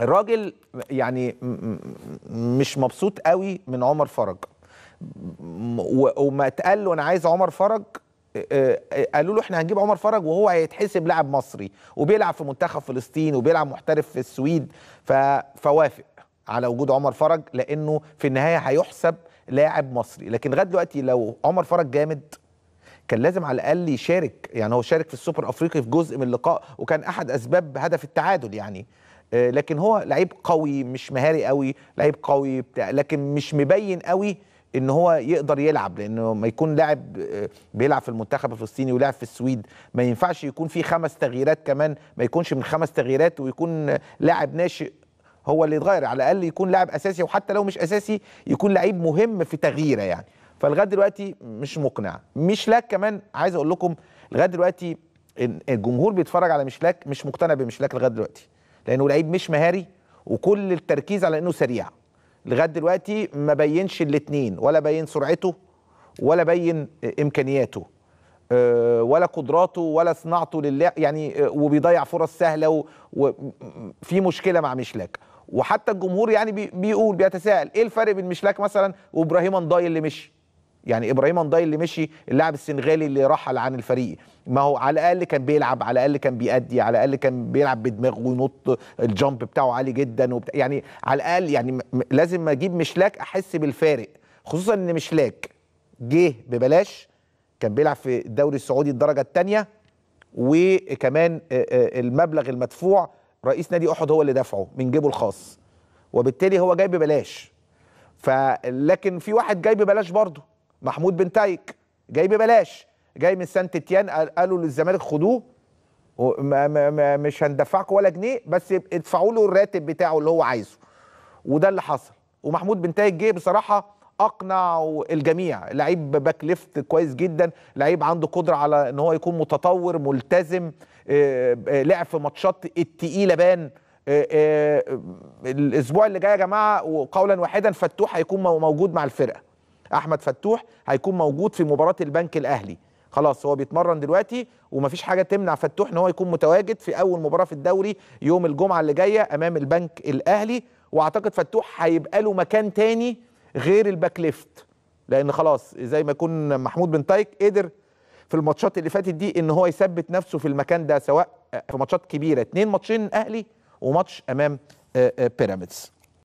الراجل يعني مش مبسوط قوي من عمر فرج وما اتقال له انا عايز عمر فرج آه، آه، آه، قالوا له احنا هنجيب عمر فرج وهو هيتحسب لاعب مصري وبيلعب في منتخب فلسطين وبيلعب محترف في السويد فوافق على وجود عمر فرج لانه في النهايه هيحسب لاعب مصري لكن لغايه دلوقتي لو عمر فرج جامد كان لازم على الاقل يشارك يعني هو شارك في السوبر افريقي في جزء من اللقاء وكان احد اسباب هدف التعادل يعني آه، لكن هو لعيب قوي مش مهاري قوي لعيب قوي بتاع لكن مش مبين قوي ان هو يقدر يلعب لانه ما يكون لاعب آه، بيلعب في المنتخب الفلسطيني ولاعب في السويد ما ينفعش يكون في خمس تغييرات كمان ما يكونش من خمس تغييرات ويكون لاعب ناشئ هو اللي يتغير على الاقل يكون لاعب اساسي وحتى لو مش اساسي يكون لعيب مهم في تغييره يعني فلغايه دلوقتي مش مقنع مشلاك كمان عايز اقول لكم لغايه دلوقتي الجمهور بيتفرج على مشلاك مش مقتنع بمشلاك لغايه دلوقتي لانه لعيب مش مهاري وكل التركيز على انه سريع لغايه دلوقتي ما بينش الاثنين ولا بين سرعته ولا بين امكانياته آه، ولا قدراته ولا صناعته لله يعني آه، وبيضيع فرص سهله وفي مشكله مع مشلاك وحتى الجمهور يعني بيقول بيتساءل ايه الفرق بين مشلاك مثلا وابراهيم انضاي اللي مشي يعني ابراهيم انداي اللي مشي اللاعب السنغالي اللي رحل عن الفريق ما هو على الاقل كان بيلعب على الاقل كان بيأدي على الاقل كان بيلعب بدماغه وينط الجامب بتاعه عالي جدا وبت... يعني على الاقل يعني لازم اجيب مشلاك احس بالفارق خصوصا ان مشلاك جه ببلاش كان بيلعب في الدوري السعودي الدرجه الثانيه وكمان المبلغ المدفوع رئيس نادي احد هو اللي دفعه من جيبه الخاص وبالتالي هو جاي ببلاش فلكن في واحد جاي ببلاش برضه محمود بن تايك جاي ببلاش جاي من سانت تيان قالوا للزمالك خدوه مش هندفعكم ولا جنيه بس ادفعوا له الراتب بتاعه اللي هو عايزه وده اللي حصل ومحمود بن تايك جه بصراحه اقنع الجميع لعيب باك ليفت كويس جدا لعيب عنده قدره على ان هو يكون متطور ملتزم آه، آه، لعب في ماتشات التقيله بان آه، الاسبوع اللي جاي يا جماعه وقولا واحدا فتوح هيكون موجود مع الفرقه احمد فتوح هيكون موجود في مباراه البنك الاهلي خلاص هو بيتمرن دلوقتي ومفيش حاجه تمنع فتوح ان هو يكون متواجد في اول مباراه في الدوري يوم الجمعه اللي جايه امام البنك الاهلي واعتقد فتوح هيبقى له مكان تاني غير الباك ليفت لان خلاص زي ما يكون محمود بن تايك قدر في الماتشات اللي فاتت دي ان هو يثبت نفسه في المكان ده سواء في ماتشات كبيره اتنين ماتشين اهلي وماتش امام آه، آه، بيراميدز